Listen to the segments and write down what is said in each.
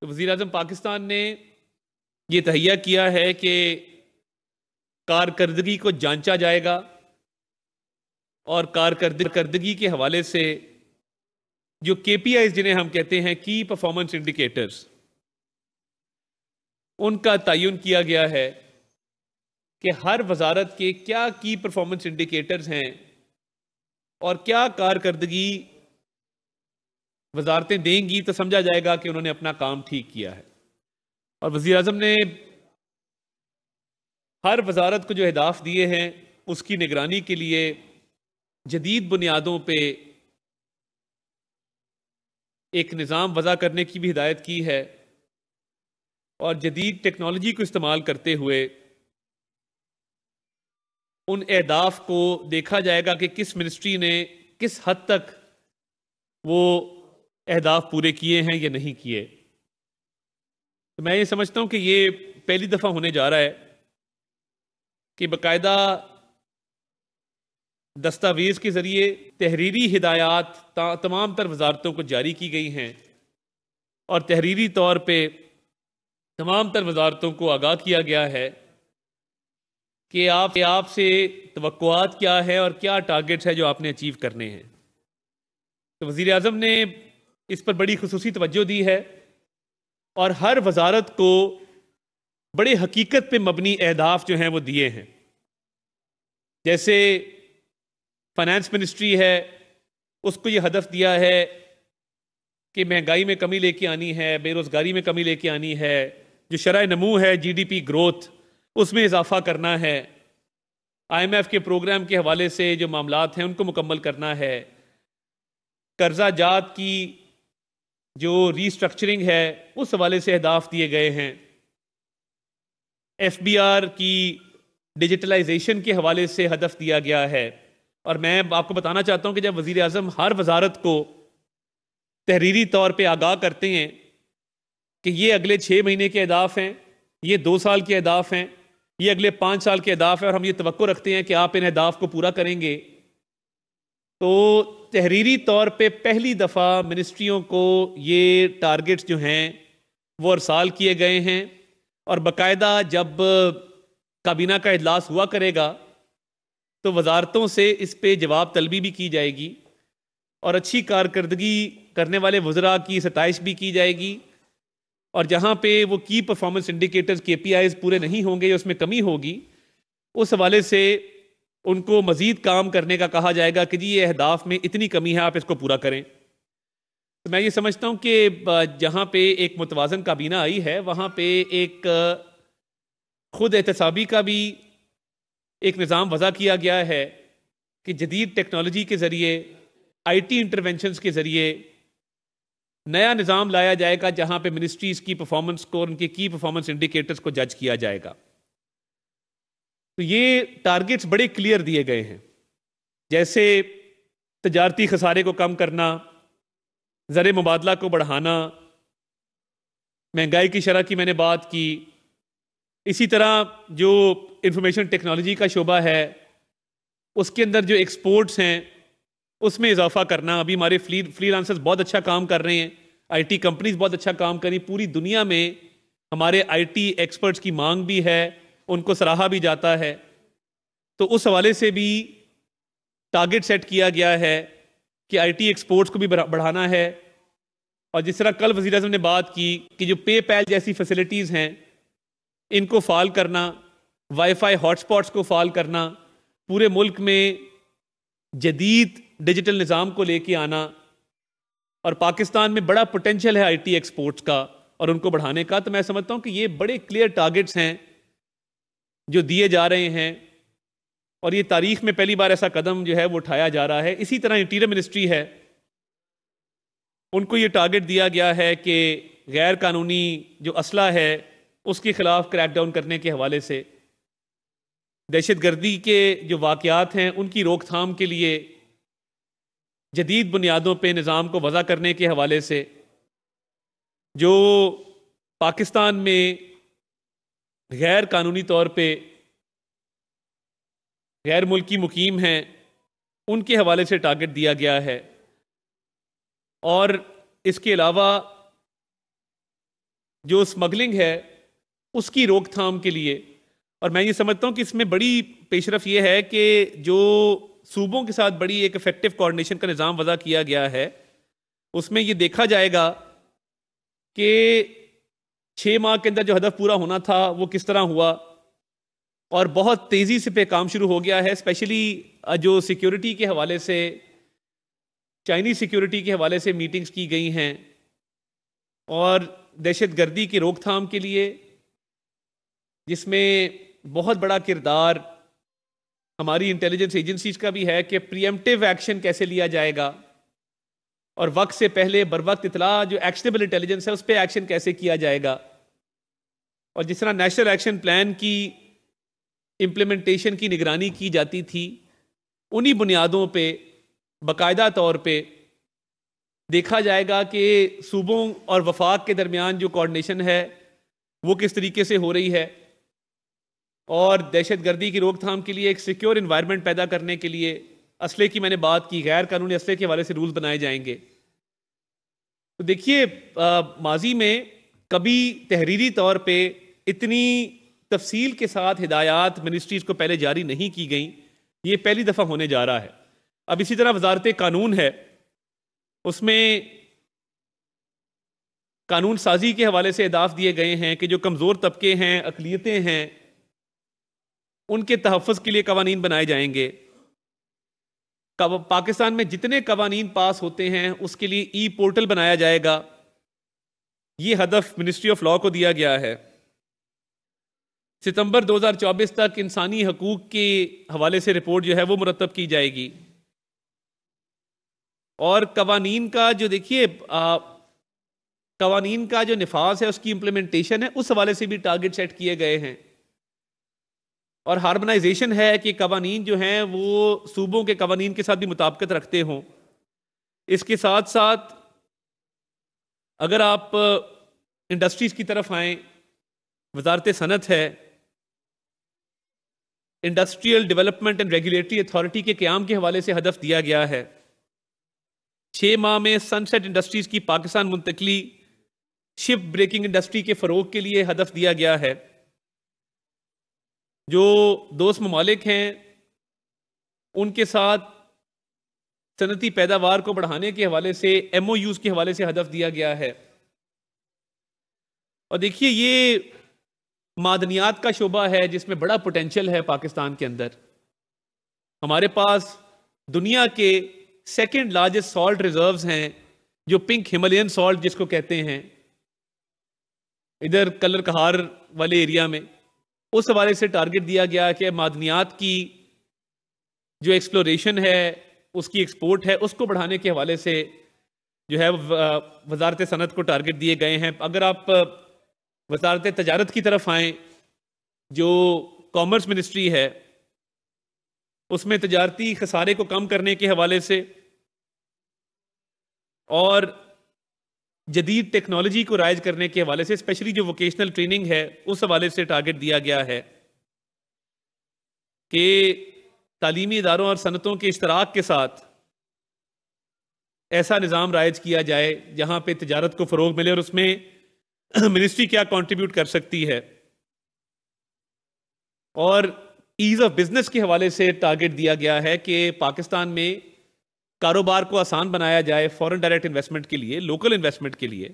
तो वज़ी अजम पाकिस्तान ने ये तहैया किया है कि कारकर्दगी को जांचा जाएगा और कारकर्दगी के हवाले से जो के पी आई जिन्हें हम कहते हैं की परफॉर्मेंस इंडिकेटर्स उनका तयन किया गया है कि हर वजारत के क्या की परफॉर्मेंस इंडिकेटर्स हैं और क्या कारकर्दगी वजारतें देंगी तो समझा जाएगा कि उन्होंने अपना काम ठीक किया है और वज़ी अजम ने हर वजारत को जो अहदाफ़ दिए हैं उसकी निगरानी के लिए जदीद बुनियादों पर एक निज़ाम वज़ा करने की भी हिदायत की है और जदीद टेक्नोलॉजी को इस्तेमाल करते हुए उन अहदाफ को देखा जाएगा कि किस मिनिस्ट्री ने किस हद तक वो अहदाफ पूरे किए हैं या नहीं किए तो मैं ये समझता हूँ कि ये पहली दफ़ा होने जा रहा है कि बाकायदा दस्तावेज़ के ज़रिए तहरीरी हिदायत तमाम तर वजारतों को जारी की गई हैं और तहरीरी तौर पर तमाम तर वजारतों को आगाह किया गया है कि आप आपसे तो क्या है और क्या टारगेट्स है जो आपने अचीव करने हैं तो वज़ी अजम ने इस पर बड़ी खसूसी तवज्जो दी है और हर वजारत को बड़े हकीकत पे मबनी अहदाफ जो हैं वो दिए हैं जैसे फाइनेंस मिनिस्ट्री है उसको ये हदफ दिया है कि महंगाई में कमी लेके आनी है बेरोज़गारी में कमी लेके आनी है जो शराय नमू है जीडीपी ग्रोथ उसमें इजाफा करना है आईएमएफ के प्रोग्राम के हवाले से जो मामला हैं उनको मुकम्मल करना है कर्जा जात की जो रीस्ट्रक्चरिंग है उस हवाले से अहदाफ दिए गए हैं एफ बी आर की डिजिटलाइजेशन के हवाले से हदफ दिया गया है और मैं आपको बताना चाहता हूँ कि जब वज़ी अजम हर वजारत को तहरीरी तौर पर आगाह करते हैं कि ये अगले छः महीने के अहदाफ हैं ये दो साल के अहदाफ हैं ये अगले पाँच साल के अहदाफ हैं और हम ये तो रखते हैं कि आप इन अहदाफ को पूरा करेंगे तो तहरीरी तौर पे पहली दफ़ा मिनिस्ट्रियों को ये टारगेट्स जो हैं वो अरसाल किए गए हैं और बाकायदा जब काबीना का अजलास हुआ करेगा तो वजारतों से इस पर जवाब तलबी भी की जाएगी और अच्छी कारकर्दगी करने वाले वजरा की सतश भी की जाएगी और जहाँ पे वो की परफॉर्मेंस इंडिकेटर्स के पी पूरे नहीं होंगे या उसमें कमी होगी उस हवाले से उनको मज़ीद काम करने का कहा जाएगा कि जी ये अहदाफ में इतनी कमी है आप इसको पूरा करें तो मैं ये समझता हूँ कि जहाँ पे एक मुतवाजन काबीना आई है वहाँ पे एक खुद एहतसाबी का भी एक निज़ाम वज़ा किया गया है कि जदीद टेक्नोलॉजी के ज़रिए आई टी इंटरवेंशनस के ज़रिए नया निज़ाम लाया जाएगा जहाँ पे मिनिस्ट्रीज़ की परफॉर्मेंस को उनके की परफॉर्मेंस इंडिकेटर्स को जज किया जाएगा तो ये टारगेट्स बड़े क्लियर दिए गए हैं जैसे तजारती खसारे को कम करना ज़र मुबादला को बढ़ाना महंगाई की शरह की मैंने बात की इसी तरह जो इंफॉर्मेशन टेक्नोलॉजी का शोबा है उसके अंदर जो एक्सपोर्ट्स हैं उसमें इजाफा करना अभी हमारे फ्री फ्री बहुत अच्छा काम कर रहे हैं आईटी कंपनीज बहुत अच्छा काम कर रही पूरी दुनिया में हमारे आईटी एक्सपर्ट्स की मांग भी है उनको सराहा भी जाता है तो उस हवाले से भी टारगेट सेट किया गया है कि आईटी एक्सपोर्ट्स को भी बढ़ाना है और जिस तरह कल वजी ने बात की कि जो पे पैल जैसी फैसिलिटीज़ हैं इनको फ़ाल करना वाईफाई हॉटस्पॉट्स को फ़ाल करना पूरे मुल्क में जदीद डिजिटल निज़ाम को लेके आना और पाकिस्तान में बड़ा पोटेंशल है आईटी एक्सपोर्ट्स का और उनको बढ़ाने का तो मैं समझता हूँ कि ये बड़े क्लियर टारगेट्स हैं जो दिए जा रहे हैं और ये तारीख में पहली बार ऐसा कदम जो है वो उठाया जा रहा है इसी तरह इंटीरियर मिनिस्ट्री है उनको ये टारगेट दिया गया है कि गैर कानूनी जो असला है उसके खिलाफ क्रैकडाउन करने के हवाले से दहशत गर्दी के जो वाक़ात हैं उनकी रोकथाम के लिए जदीद बुनियादों पर निज़ाम को वज़ा करने के हवाले से जो पाकिस्तान में गैर कानूनी तौर पे गैर मुल्की मुकीम हैं उनके हवाले से टारगेट दिया गया है और इसके अलावा जो स्मगलिंग है उसकी रोकथाम के लिए और मैं ये समझता हूँ कि इसमें बड़ी पेशरफ ये है कि जो सूबों के साथ बड़ी एक इफ़ेक्टिव कोऑर्डिनेशन का निज़ाम वज़ा किया गया है उसमें ये देखा जाएगा कि छः माह के अंदर जो हदफ पूरा होना था वो किस तरह हुआ और बहुत तेज़ी से पे काम शुरू हो गया है स्पेशली जो सिक्योरिटी के हवाले से चाइनीज सिक्योरिटी के हवाले से मीटिंग्स की गई हैं और दहशत गर्दी की रोकथाम के लिए जिसमें बहुत बड़ा किरदार हमारी इंटेलिजेंस एजेंसीज का भी है कि प्रियमटिव एक्शन कैसे लिया जाएगा और वक्त से पहले बर वक्त इतला जो एक्शनेबल इंटेलिजेंस है उस पर एक्शन कैसे किया जाएगा और जिस तरह नेशनल एक्शन प्लान की इम्प्लीमेंटेशन की निगरानी की जाती थी उन्हीं बुनियादों पे बाकायदा तौर पे देखा जाएगा कि सूबों और वफाक के दरमियान जो कोऑर्डिनेशन है वो किस तरीके से हो रही है और दहशत गर्दी की रोकथाम के लिए एक सिक्योर इन्वायरमेंट पैदा करने के लिए असले की मैंने बात की गैर कानूनी असले के हवाले से रूल बनाए जाएंगे तो देखिए माजी में कभी तहरीरी तौर पे इतनी तफसील के साथ हिदायत मिनिस्ट्रीज़ को पहले जारी नहीं की गई ये पहली दफ़ा होने जा रहा है अब इसी तरह वजारत कानून है उसमें कानून साजी के हवाले से अहदाफ़ दिए गए हैं कि जो कमज़ोर तबके हैं अकलीतें हैं उनके तहफ़ के लिए कवानीन बनाए जाएंगे पाकिस्तान में जितने कवानीन पास होते हैं उसके लिए ई पोर्टल बनाया जाएगा ये हदफ मिनिस्ट्री ऑफ लॉ को दिया गया है सितंबर 2024 तक इंसानी हकूक के हवाले से रिपोर्ट जो है वो मुरतब की जाएगी और कवानीन का जो देखिए कवानीन का जो नफाज है उसकी इम्प्लीमेंटेशन है उस हवाले से भी टारगेट सेट किए गए हैं और हार्बनाइजेशन है कि कवानीन जो हैं वो सूबों के कवानीन के साथ भी मुताबकत रखते हों इसके साथ साथ अगर आप इंडस्ट्रीज़ की तरफ आएँ वजारत सनत है industrial development and regulatory authority के क्याम के हवाले से हदफ दिया गया है छः माह में सनसेट इंडस्ट्रीज़ की पाकिस्तान मुंतकली शिप ब्रेकिंग इंडस्ट्री के फ़रोग के लिए हदफ दिया गया है जो दोस्त ममालिक हैं उनके साथ सनती पैदावार को बढ़ाने के हवाले से एम ओ यूज़ के हवाले से हदफ दिया गया है और देखिए ये मादनियात का शोबा है जिसमें बड़ा पोटेंशल है पाकिस्तान के अंदर हमारे पास दुनिया के सेकेंड लार्जेस्ट सॉल्ट रिज़र्व हैं जो पिंक हिमालयन सॉल्ट जिसको कहते हैं इधर कलर कहार वाले एरिया में उस हवाले से टारगेट दिया गया कि मादनियात की जो एक्सप्लोरेशन है उसकी एक्सपोर्ट है उसको बढ़ाने के हवाले से जो है वजारत सनत को टारगेट दिए गए हैं अगर आप वजारत तजारत की तरफ आएँ जो कॉमर्स मिनिस्ट्री है उसमें तजारती खसारे को कम करने के हवाले से और जदीद टेक्नोलॉजी को राइज करने के हवाले से स्पेशली जो वोकेशनल ट्रेनिंग है उस हवाले से टारगेट दिया गया है कि तालीमी इदारों और सनतों के इश्तराक के साथ ऐसा निज़ाम राइज किया जाए जहाँ पर तजारत को फ़रोग मिले और उसमें मिनिस्ट्री क्या कॉन्ट्रीब्यूट कर सकती है और ईज़ ऑफ बिज़नेस के हवाले से टारगेट दिया गया है कि पाकिस्तान में कारोबार को आसान बनाया जाए फॉरेन डायरेक्ट इन्वेस्टमेंट के लिए लोकल इन्वेस्टमेंट के लिए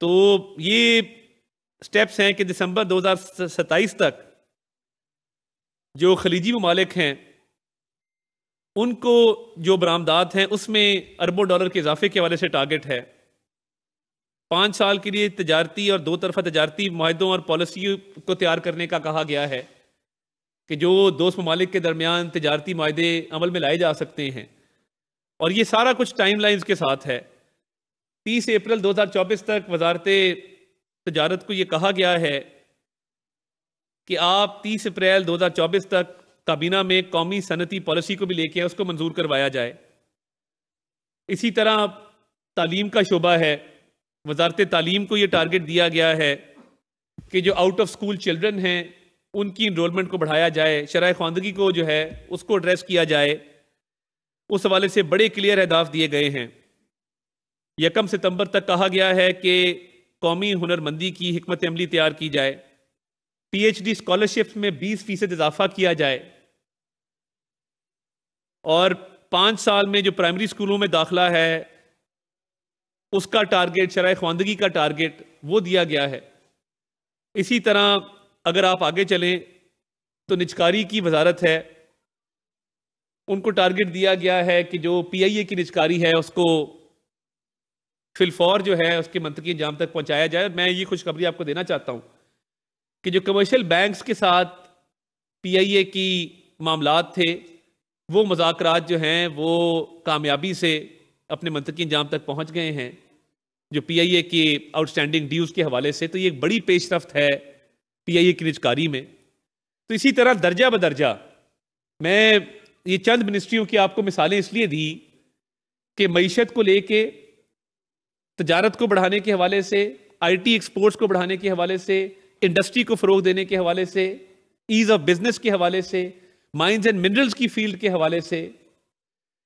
तो ये स्टेप्स हैं कि दिसंबर 2027 तक जो खलीजी ममालिक हैं उनको जो बरामदात हैं उसमें अरबों डॉलर के इजाफे के हवाले से टारगेट है पाँच साल के लिए तजारती और दो तरफा तजारती माहों और पॉलिसी को तैयार करने का कहा गया है कि जो दोस्त ममालिक के दरमियान तजारती माहे अमल में लाए जा सकते हैं और ये सारा कुछ टाइम लाइन के साथ है तीस अप्रैल दो हज़ार चौबीस तक वजारत तजारत को ये कहा गया है कि आप तीस अप्रैल दो हज़ार चौबीस तक काबीना में कौमी सनती पॉलिसी को भी लेके उसको मंजूर करवाया जाए इसी तरह तालीम का शोबा है वजारत तालीम को ये टारगेट दिया गया है कि जो आउट ऑफ स्कूल चिल्ड्रन हैं उनकी इनरोलमेंट को बढ़ाया जाए शराय खानदगी को जो है उसको एड्रेस किया जाए उस हवाले से बड़े क्लियर अहदाफ दिए गए हैं यकम सितंबर तक कहा गया है कि कौमी हुनरमंदी की हमत अमली तैयार की जाए पी एच डी स्कॉलरशिप में बीस फीसद इजाफा किया जाए और पाँच साल में जो प्राइमरी स्कूलों में दाखिला है उसका टारगेट शराय खानदगी का टारगेट वो दिया गया है इसी तरह अगर आप आगे चलें तो निचकारी की वजारत है उनको टारगेट दिया गया है कि जो पीआईए की निचकारी है उसको फिलफौर जो है उसके मंत्री अंजाम तक पहुंचाया जाए मैं ये खुशखबरी आपको देना चाहता हूं कि जो कमर्शियल बैंक्स के साथ पीआईए की मामला थे वो मजाकर जो हैं वो कामयाबी से अपने मंत्री अंजाम तक पहुंच गए हैं जो पीआईए की आउटस्टैंडिंग ड्यूज़ के हवाले से तो ये एक बड़ी पेशरफ है पीआईए की निजकारी में तो इसी तरह दर्जा बदर्जा मैं ये चंद मिनिस्ट्रियों की आपको मिसालें इसलिए दी कि मीशत को लेके तजारत को बढ़ाने के हवाले से आईटी एक्सपोर्ट्स को बढ़ाने के हवाले से इंडस्ट्री को फ़रोग देने के हवाले से ईज़ ऑफ बिज़नेस के हवाले से माइंस एंड मिनरल्स की फील्ड के हवाले से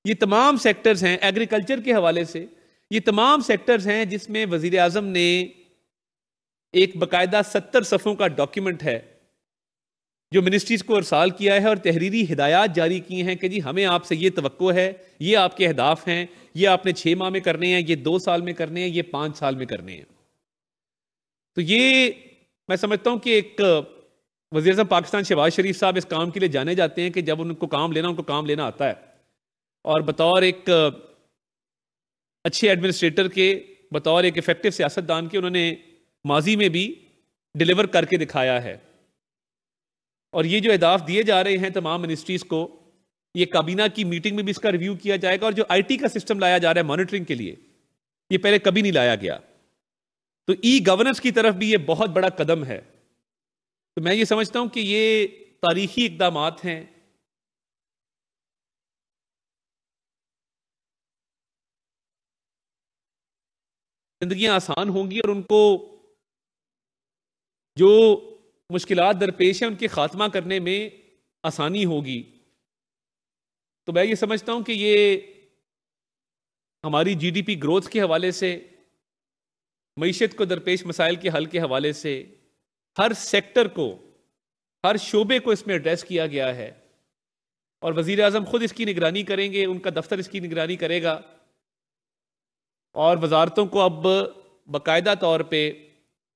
ये तमाम सेक्टर्स हैं एग्रीकल्चर के हवाले से ये तमाम सेक्टर्स हैं जिसमें वजीर अजम ने एक बकायदा सत्तर सफ़ों का डॉक्यूमेंट है जो मिनिस्ट्रीज़ को अरसाल किया है और तहरीरी हिदायत जारी की हैं कि जी हमें आपसे ये तो है ये आपके अहदाफ हैं ये आपने छः माह में करने हैं ये दो साल में करने हैं ये पाँच साल में करने हैं तो ये मैं समझता हूँ कि एक वजी अजम पाकिस्तान शहबाज शरीफ साहब इस काम के लिए जाने जाते हैं कि जब उनको काम लेना उनको काम लेना आता है और बतौर एक अच्छे एडमिनिस्ट्रेटर के बतौर एक इफ़ेक्टिव सियासतदान के उन्होंने माजी में भी डिलीवर करके दिखाया है और ये जो अहदाफ दिए जा रहे हैं तमाम मिनिस्ट्रीज़ को ये काबीना की मीटिंग में भी इसका रिव्यू किया जाएगा और जो आईटी का सिस्टम लाया जा रहा है मॉनिटरिंग के लिए ये पहले कभी नहीं लाया गया तो ई गवर्नेंस की तरफ भी ये बहुत बड़ा कदम है तो मैं ये समझता हूं कि ये तारीखी इकदाम हैं जिंदगी आसान होंगी और उनको जो मुश्किल दरपेश हैं उनके खात्मा करने में आसानी होगी तो मैं ये समझता हूँ कि ये हमारी जीडीपी ग्रोथ के हवाले से मीशत को दरपेश मसाइल के हल के हवाले से हर सेक्टर को हर शोबे को इसमें एड्रेस किया गया है और वज़ी अजम ख़ुद इसकी निगरानी करेंगे उनका दफ्तर इसकी निगरानी करेगा और वजारतों को अब बाकायदा तौर पर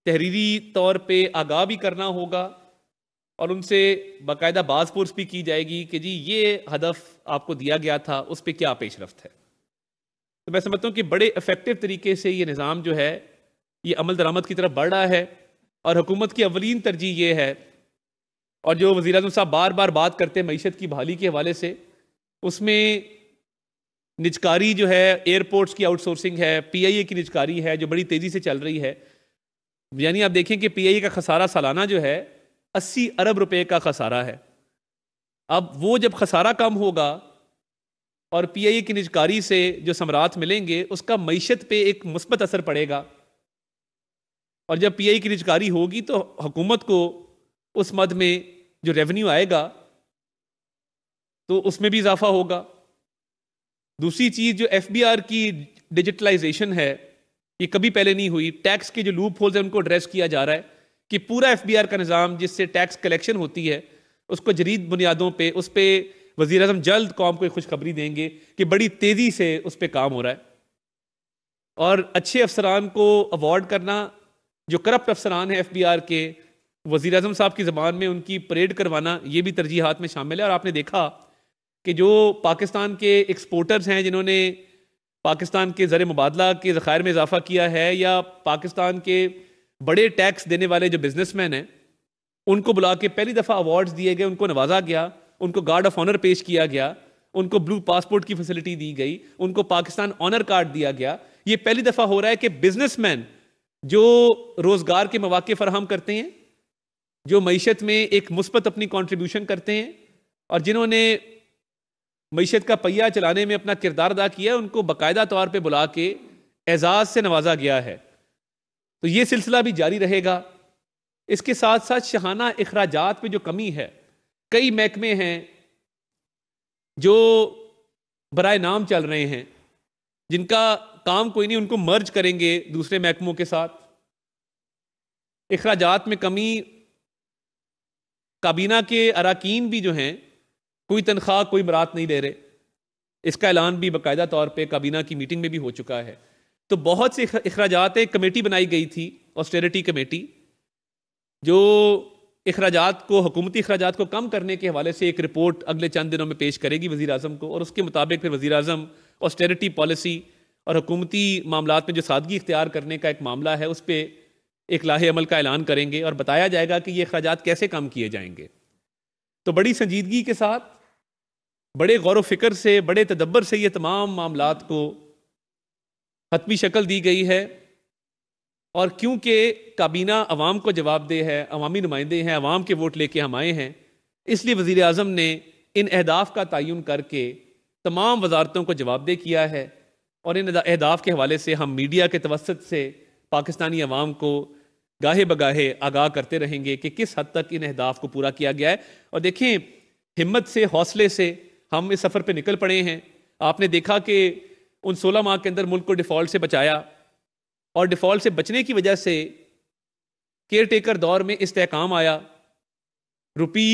तहरीरी तौर पे आगाह भी करना होगा और उनसे बाकायदा बाजपोर्स भी की जाएगी कि जी ये हदफ आपको दिया गया था उस पर क्या पेशरफ है तो मैं समझता हूँ कि बड़े इफेक्टिव तरीके से ये निज़ाम जो है ये अमल दरामद की तरफ बढ़ रहा है और हुकूमत की अवलिन तरजीह ये है और जो वजी अजम साहब बार बार बात करते हैं मीशत की बहाली के हवाले से उसमें निजकारी जो है एयरपोर्ट्स की आउटसोर्सिंग है पी आई ए की निजकारी है जो बड़ी तेज़ी से चल रही है यानी आप देखें कि पीआई का खसारा सालाना जो है अस्सी अरब रुपए का खसारा है अब वो जब खसारा कम होगा और पीआई की निजकारी से जो समरात मिलेंगे उसका मीशत पे एक मुस्बत असर पड़ेगा और जब पीआई की निजकारी होगी तो हुकूमत को उस मद में जो रेवेन्यू आएगा तो उसमें भी इजाफा होगा दूसरी चीज़ जो एफ बी आर की डिजिटलाइजेशन है ये कभी पहले नहीं हुई टैक्स के जो लूप होल्स हैं उनको एड्रेस किया जा रहा है कि पूरा एफ का निज़ाम जिससे टैक्स कलेक्शन होती है उसको जदीद बुनियादों पर उस पर वजी अजम जल्द कौम को खुशखबरी देंगे कि बड़ी तेज़ी से उस पर काम हो रहा है और अच्छे अफसरान को अवार्ड करना जो करप्ट अफसरान हैं एफ बी आर के वजीर अजम साहब की ज़बान में उनकी परेड करवाना ये भी तरजीहत में शामिल है और आपने देखा कि जो पाकिस्तान के एक्सपोर्टर्स हैं जिन्होंने पाकिस्तान के ज़र मुबादला के ज़ख़ायर में इजाफा किया है या पाकिस्तान के बड़े टैक्स देने वाले जो बिजनेसमैन हैं उनको बुला के पहली दफ़ा अवार्ड्स दिए गए उनको नवाजा गया उनको गार्ड ऑफ ऑनर पेश किया गया उनको ब्लू पासपोर्ट की फैसिलिटी दी गई उनको पाकिस्तान ऑनर कार्ड दिया गया ये पहली दफ़ा हो रहा है कि बिजनेसमैन जो रोज़गार के मौाक़े फराहम करते हैं जो मीशत में एक मुस्बत अपनी कॉन्ट्रीब्यूशन करते हैं और जिन्होंने मीशत का पहिया चलाने में अपना किरदार अदा किया है उनको बाकायदा तौर पर बुला के एजाज़ से नवाजा गया है तो ये सिलसिला भी जारी रहेगा इसके साथ साथ शहाना अखराज में जो कमी है कई महकमे हैं जो बर नाम चल रहे हैं जिनका काम कोई नहीं उनको मर्ज करेंगे दूसरे महकमों के साथ अखराज में कमी काबीना के अरकान भी जो हैं कोई तनख्वाह कोई बरात नहीं दे रहे इसका ऐलान भी बाकायदा तौर पर काबीना की मीटिंग में भी हो चुका है तो बहुत से अखराज एक कमेटी बनाई गई थी ऑस्टेरिटी कमेटी जो अखराज को हकूमती अखराज को कम करने के हवाले से एक रिपोर्ट अगले चंद दिनों में पेश करेगी वजी अजम को और उसके मुताबिक फिर वजी अजम ऑस्टेरिटी पॉलिसी और हकूमती मामला में जो सादगी इख्तियार करने का एक मामला है उस पर एक लाहे अमल का ऐलान करेंगे और बताया जाएगा कि ये अखराज कैसे कम किए जाएंगे तो बड़ी संजीदगी के साथ बड़े गौर फिक्र से बड़े तदब्बर से ये तमाम मामला को हतमी शक्ल दी गई है और क्योंकि काबीना अवाम को जवाब दे है अवामी नुमाइंदे हैं अवाम के वोट लेके हम आए हैं इसलिए वज़ी अजम ने इन अहदाफ का तयन करके तमाम वजारतों को जवाबदेह किया है और इन अहदाफ के हवाले से हम मीडिया के तवसत से पाकिस्तानी अवाम को गाहे बगाहे आगाह करते रहेंगे कि किस हद तक इन अहदाफ को पूरा किया गया है और देखें हिम्मत से हौसले से हम इस सफ़र पे निकल पड़े हैं आपने देखा कि उन 16 माह के अंदर मुल्क को डिफ़ॉल्ट से बचाया और डिफ़ॉल्ट से बचने की वजह से केयर टेकर दौर में इस्तेकाम आया रुपी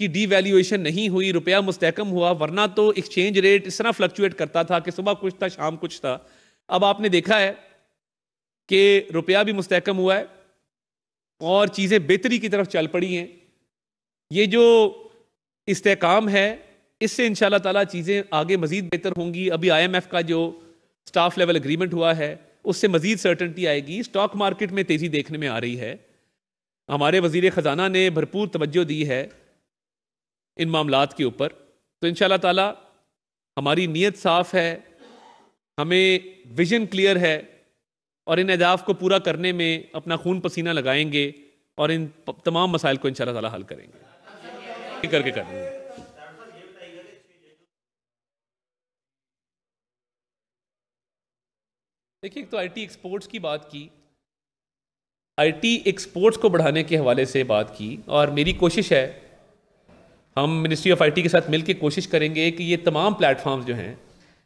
की डी वैल्यूएशन नहीं हुई रुपया मुस्तकम हुआ वरना तो एक्सचेंज रेट इस तरह फ्लक्चुएट करता था कि सुबह कुछ था शाम कुछ था अब आपने देखा है कि रुपया भी मुस्तकम हुआ है और चीज़ें बेहतरी की तरफ चल पड़ी हैं ये जो इस्तेकाम है इससे इन ताला चीज़ें आगे मज़ीद बेहतर होंगी अभी आईएमएफ का जो स्टाफ लेवल अग्रीमेंट हुआ है उससे मज़ीद सर्टनटी आएगी स्टॉक मार्केट में तेज़ी देखने में आ रही है हमारे वजीर ख़जाना ने भरपूर तवज्जो दी है इन मामला के ऊपर तो इन ताला हमारी नीयत साफ़ है हमें विजन क्लियर है और इन अहदाफ को पूरा करने में अपना खून पसीना लगाएंगे और इन तमाम मसाइल को इन ताला हल करेंगे करके करेंगे देखिए तो आईटी एक्सपोर्ट्स की बात की आईटी एक्सपोर्ट्स को बढ़ाने के हवाले से बात की और मेरी कोशिश है हम मिनिस्ट्री ऑफ आईटी के साथ मिलकर कोशिश करेंगे कि ये तमाम प्लेटफॉर्म्स जो हैं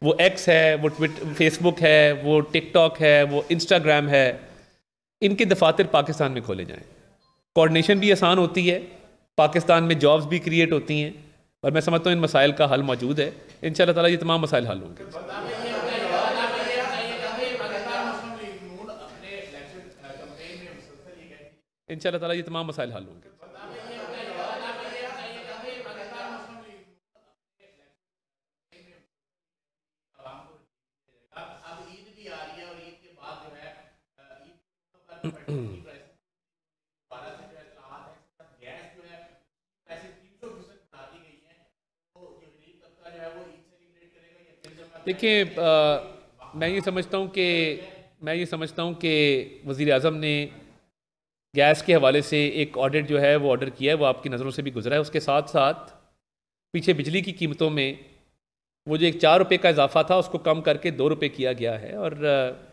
वो एक्स है वो ट्विट फेसबुक है वो टिकटॉक है वो इंस्टाग्राम है इनके दफातर पाकिस्तान में खोले जाएँ कोऑर्डिनेशन भी आसान होती है पाकिस्तान में जॉब्स भी क्रिएट होती हैं और मैं समझता हूँ इन मसाइल का हल मौजूद है इन शाला ये तमाम मसाइल हल होंगे इन तला ये तमाम मसाइल हल होंगे देखिए मैं ये समझता हूँ कि मैं ये समझता हूँ कि वज़ी अजम ने गैस के हवाले से एक ऑडिट जो है वो ऑर्डर किया है वो आपकी नज़रों से भी गुजरा है उसके साथ साथ पीछे बिजली की कीमतों में वो जो एक चार रुपये का इजाफा था उसको कम करके दो रुपये किया गया है और